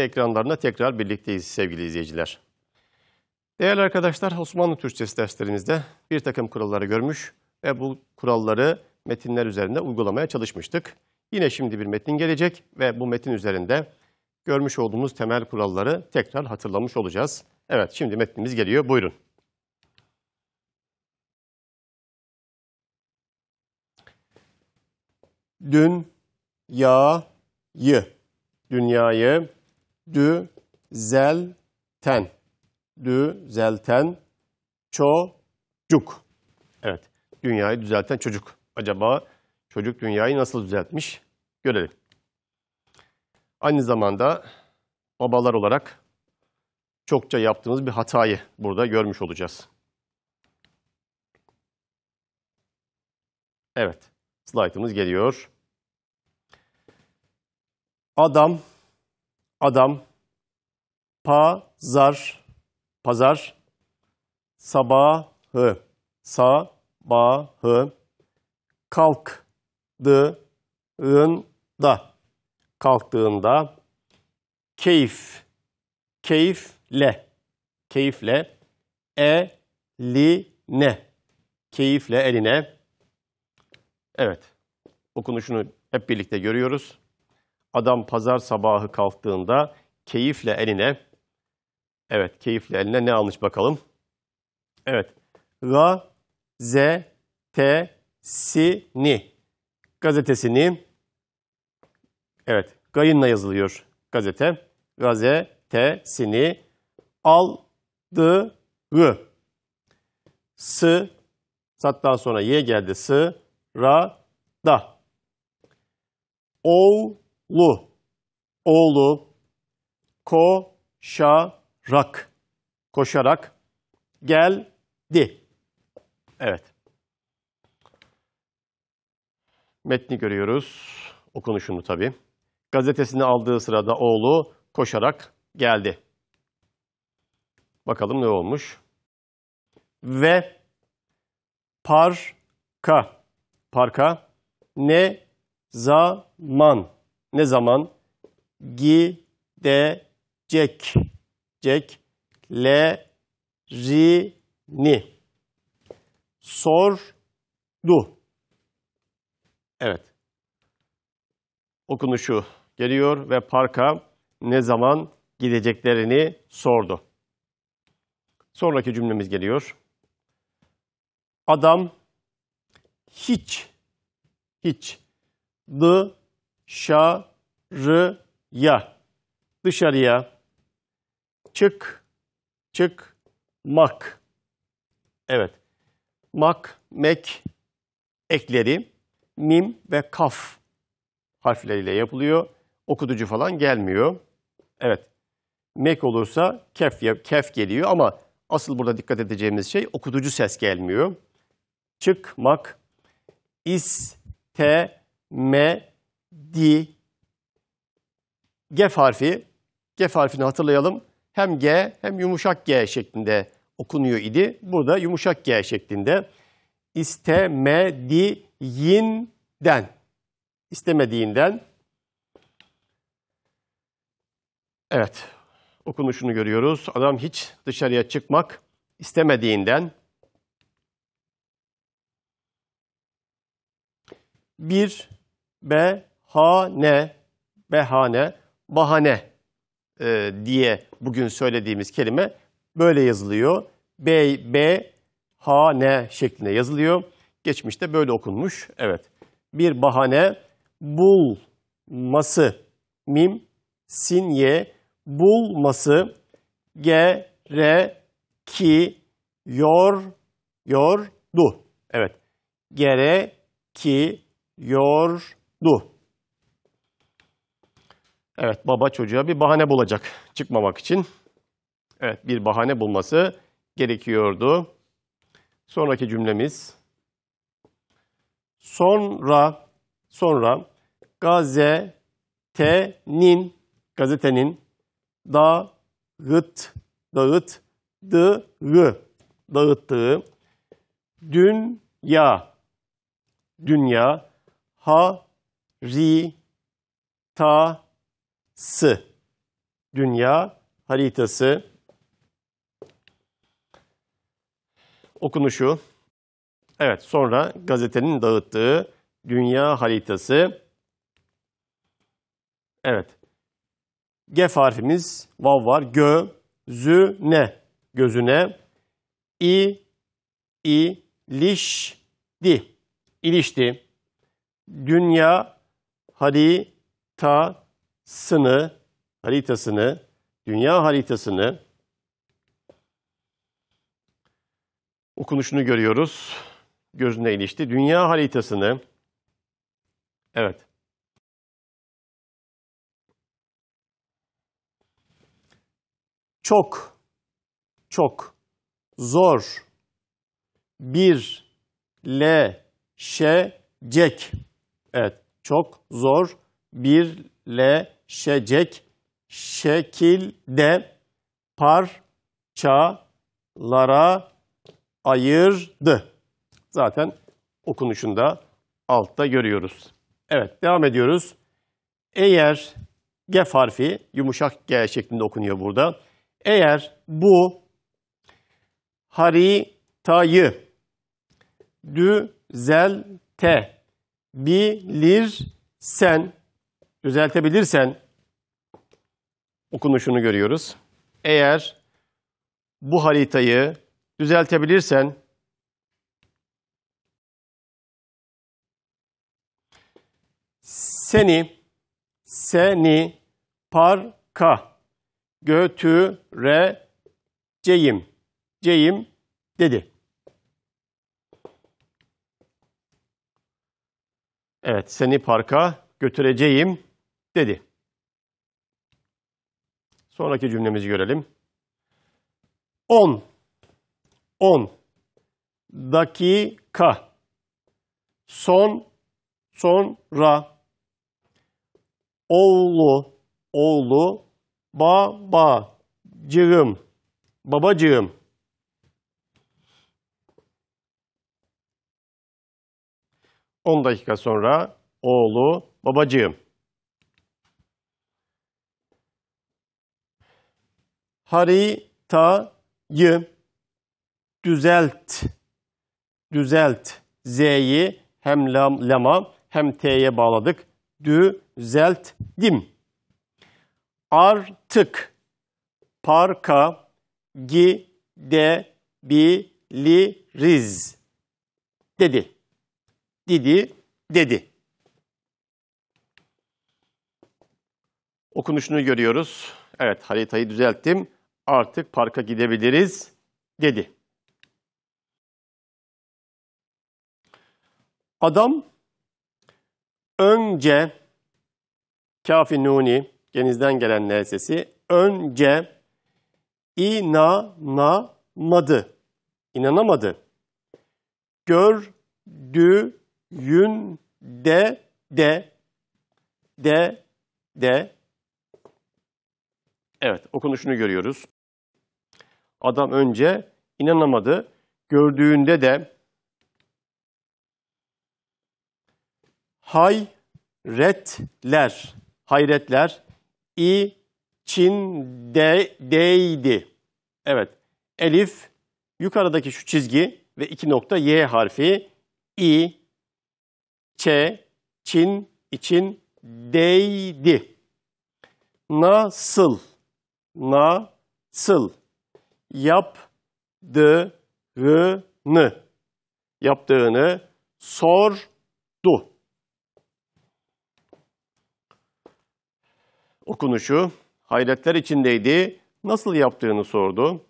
Ekranlarında tekrar birlikteyiz sevgili izleyiciler. Değerli arkadaşlar Osmanlı Türkçesi derslerimizde bir takım kuralları görmüş ve bu kuralları metinler üzerinde uygulamaya çalışmıştık. Yine şimdi bir metin gelecek ve bu metin üzerinde görmüş olduğumuz temel kuralları tekrar hatırlamış olacağız. Evet şimdi metnimiz geliyor buyurun. Dün ya yı dünyayı düzelten. Düzelten çocuk. Evet, dünyayı düzelten çocuk. Acaba çocuk dünyayı nasıl düzeltmiş? Görelim. Aynı zamanda babalar olarak çokça yaptığımız bir hatayı burada görmüş olacağız. Evet, slaytımız geliyor. Adam adam, pazar, pazar, sabahı, sabahı, kalktığında, kalktığında, keyif, keyifle, keyifle, eline, keyifle eline. Evet, okunuşunu hep birlikte görüyoruz. Adam pazar sabahı kalktığında keyifle eline, evet keyifle eline ne almış bakalım? Evet, ga, z, te, si, ni gazetesini, evet gayınla yazılıyor gazete, gazetesini aldı, sı, sattan sonra y geldi, sı, ra, da. O lu oğlu koşarak koşarak geldi. Evet. Metni görüyoruz. Okunuşunu tabii. Gazetesini aldığı sırada oğlu koşarak geldi. Bakalım ne olmuş. Ve parka parka ne zaman ne zaman? Gidecek. Cek. Le ri ni. Sordu. Evet. Okunuşu geliyor ve parka ne zaman gideceklerini sordu. Sonraki cümlemiz geliyor. Adam hiç hiç the dışarıya. Dışarıya. Çık, çık, mak. Evet. Mak, mek ekleri mim ve kaf harfleriyle yapılıyor. Okutucu falan gelmiyor. Evet. Mek olursa kef, kef geliyor ama asıl burada dikkat edeceğimiz şey okutucu ses gelmiyor. Çıkmak, is, te, me, di, gef harfi, gef harfini hatırlayalım. Hem G hem yumuşak G şeklinde okunuyor idi. Burada yumuşak G şeklinde istemediğinden, istemediğinden, evet okunuşunu görüyoruz. Adam hiç dışarıya çıkmak istemediğinden, bir B hane, behane, bahane e, diye bugün söylediğimiz kelime böyle yazılıyor. B, B, H, N şeklinde yazılıyor. Geçmişte böyle okunmuş. Evet. Bir bahane bulması. Mim, sin, ye, bulması. G, re, ki, yor, yordu. Evet. Gere, ki, yordu. Evet baba çocuğa bir bahane bulacak çıkmamak için. Evet bir bahane bulması gerekiyordu. Sonraki cümlemiz. Sonra sonra gazetenin gazetenin dağıt dağıt dığı dağıttığı dünya dünya harita haritası. Dünya haritası okunuşu. Evet, sonra gazetenin dağıttığı dünya haritası. Evet. Gef harfimiz vav var. Gö, zü, ne gözüne. i i, liş, di. ilişti Dünya harita sını, haritasını, dünya haritasını okunuşunu görüyoruz. Gözüne ilişti. Dünya haritasını evet. Çok çok zor bir le şecek. Evet, çok zor bir le şecek şekilde parçalara ayırdı. Zaten okunuşunda altta görüyoruz. Evet devam ediyoruz. Eğer G harfi yumuşak G şeklinde okunuyor burada. Eğer bu haritayı düzeltebilirsen düzeltebilirsen okunuşunu görüyoruz. Eğer bu haritayı düzeltebilirsen seni seni parka götüreceğim. Ceyim dedi. Evet, seni parka götüreceğim dedi. Sonraki cümlemizi görelim. 10 10 dakika son sonra oğlu oğlu baba babacığım babacığım On dakika sonra oğlu babacığım haritayı düzelt. Düzelt. Z'yi hem lam, lama hem T'ye bağladık. Düzelttim. Artık parka gidebiliriz dedi. dedi, dedi. Okunuşunu görüyoruz. Evet haritayı düzelttim artık parka gidebiliriz dedi. Adam önce Kafi Nuni, genizden gelen N sesi, önce inanamadı, inanamadı. de de, de, de, Evet, okunuşunu görüyoruz. Adam önce inanamadı. Gördüğünde de hayretler, hayretler içindeydi. Evet, elif yukarıdaki şu çizgi ve iki nokta Y harfi i, ç, çin, için deydi. Nasıl, nasıl yaptığını yaptığını sordu. Okunuşu hayretler içindeydi. Nasıl yaptığını sordu.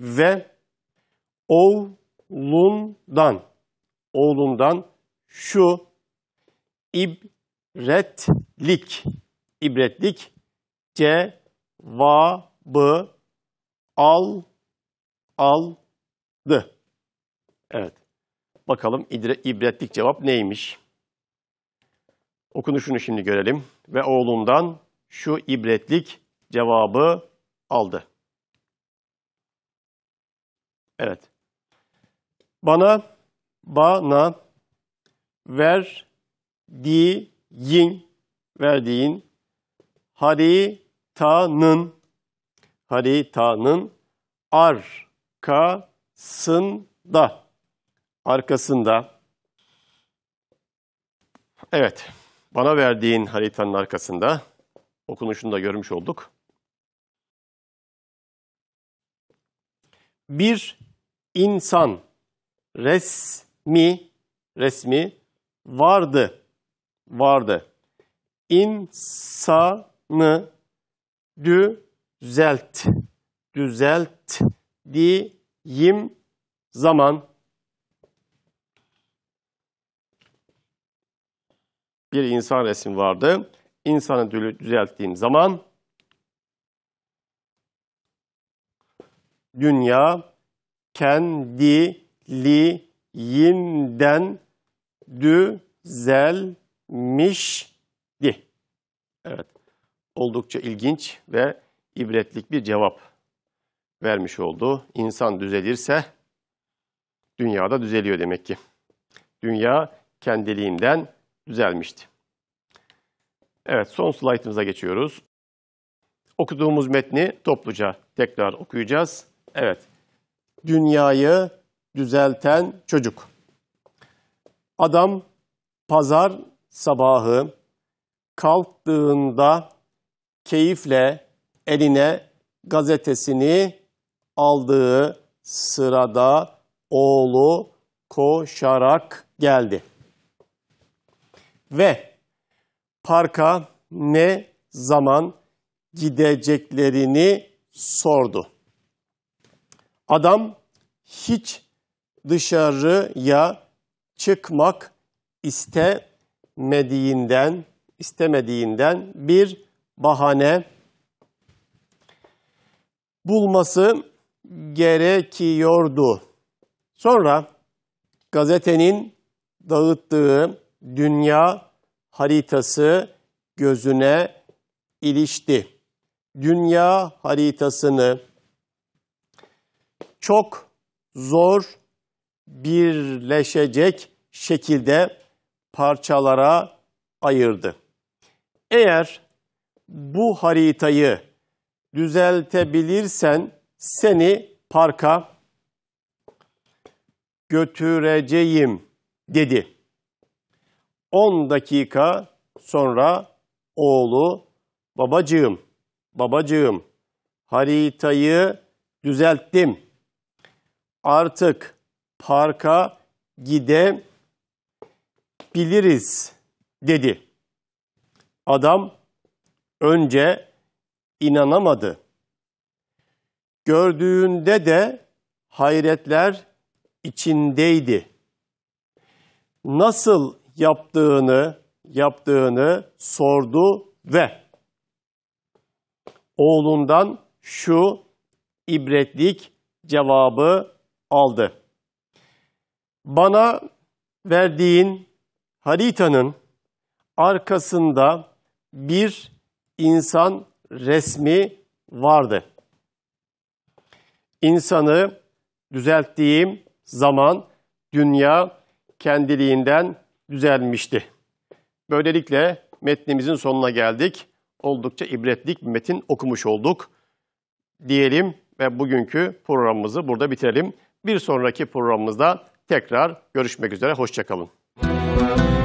Ve oğlundan oğlundan şu ibretlik ibretlik cevabı al aldı. Evet. Bakalım ibretlik cevap neymiş? Okunuşunu şimdi görelim. Ve oğlundan şu ibretlik cevabı aldı. Evet. Bana, bana verdiğin, verdiğin hari Tanın, haritanın arkasında, arkasında. Evet, bana verdiğin haritanın arkasında, okunuşunu da görmüş olduk. Bir insan resmi, resmi vardı, vardı. İnsanı düzelt, düzelt diyim zaman bir insan resmi vardı. İnsanı düzelttiğim zaman dünya kendiliğinden düzelmişti. Evet oldukça ilginç ve ibretlik bir cevap vermiş oldu. İnsan düzelirse dünyada düzeliyor demek ki. Dünya kendiliğinden düzelmişti. Evet son slaytımıza geçiyoruz. Okuduğumuz metni topluca tekrar okuyacağız. Evet. Dünyayı düzelten çocuk. Adam pazar sabahı kalktığında keyifle eline gazetesini aldığı sırada oğlu koşarak geldi. Ve parka ne zaman gideceklerini sordu. Adam hiç dışarıya çıkmak istemediğinden istemediğinden bir bahane bulması gerekiyordu. Sonra gazetenin dağıttığı dünya haritası gözüne ilişti. Dünya haritasını çok zor birleşecek şekilde parçalara ayırdı. Eğer bu haritayı düzeltebilirsen seni parka götüreceğim dedi. 10 dakika sonra oğlu babacığım, babacığım haritayı düzelttim. Artık parka gidebiliriz dedi. Adam önce inanamadı. Gördüğünde de hayretler içindeydi. Nasıl yaptığını, yaptığını sordu ve oğlundan şu ibretlik cevabı aldı. Bana verdiğin haritanın arkasında bir insan resmi vardı. İnsanı düzelttiğim zaman dünya kendiliğinden düzelmişti. Böylelikle metnimizin sonuna geldik. Oldukça ibretlik bir metin okumuş olduk diyelim ve bugünkü programımızı burada bitirelim. Bir sonraki programımızda tekrar görüşmek üzere. Hoşçakalın. Müzik